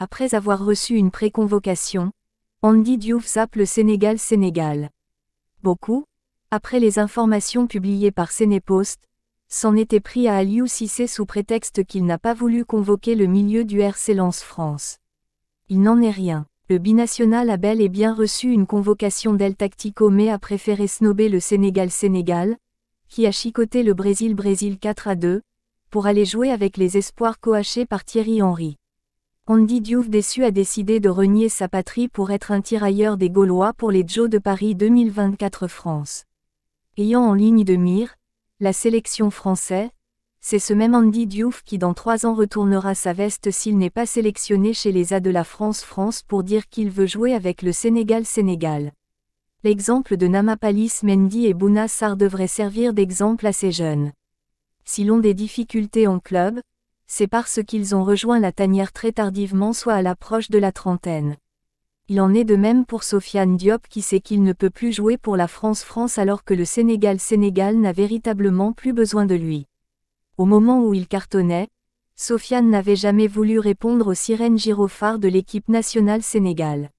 Après avoir reçu une préconvocation, Andy Diouf zappe le Sénégal-Sénégal. Beaucoup, après les informations publiées par Sénépost, s'en étaient pris à Aliou Cissé sous prétexte qu'il n'a pas voulu convoquer le milieu du RC Lens France. Il n'en est rien. Le binational a bel et bien reçu une convocation d'El Tactico mais a préféré snober le Sénégal-Sénégal, qui a chicoté le Brésil-Brésil 4 à 2, pour aller jouer avec les espoirs coachés par Thierry Henry. Andy Diouf déçu a décidé de renier sa patrie pour être un tirailleur des Gaulois pour les Joe de Paris 2024 France. Ayant en ligne de mire, la sélection française, c'est ce même Andy Diouf qui dans trois ans retournera sa veste s'il n'est pas sélectionné chez les A de la France France pour dire qu'il veut jouer avec le Sénégal Sénégal. L'exemple de Namapalis Mendy et Bouna Sarr devrait servir d'exemple à ces jeunes. Si ont des difficultés en club, c'est parce qu'ils ont rejoint la tanière très tardivement soit à l'approche de la trentaine. Il en est de même pour Sofiane Diop qui sait qu'il ne peut plus jouer pour la France-France alors que le Sénégal-Sénégal n'a véritablement plus besoin de lui. Au moment où il cartonnait, Sofiane n'avait jamais voulu répondre aux sirènes girophares de l'équipe nationale Sénégal.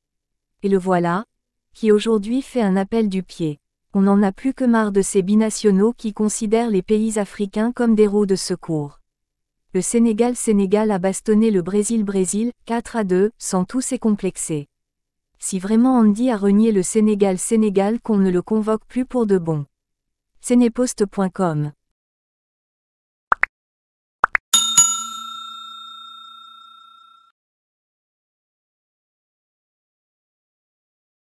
Et le voilà, qui aujourd'hui fait un appel du pied. On n'en a plus que marre de ces binationaux qui considèrent les pays africains comme des roues de secours. Le Sénégal-Sénégal a bastonné le Brésil-Brésil, 4 à 2, sans tous tout complexés. Si vraiment Andy a renié le Sénégal-Sénégal qu'on ne le convoque plus pour de bon.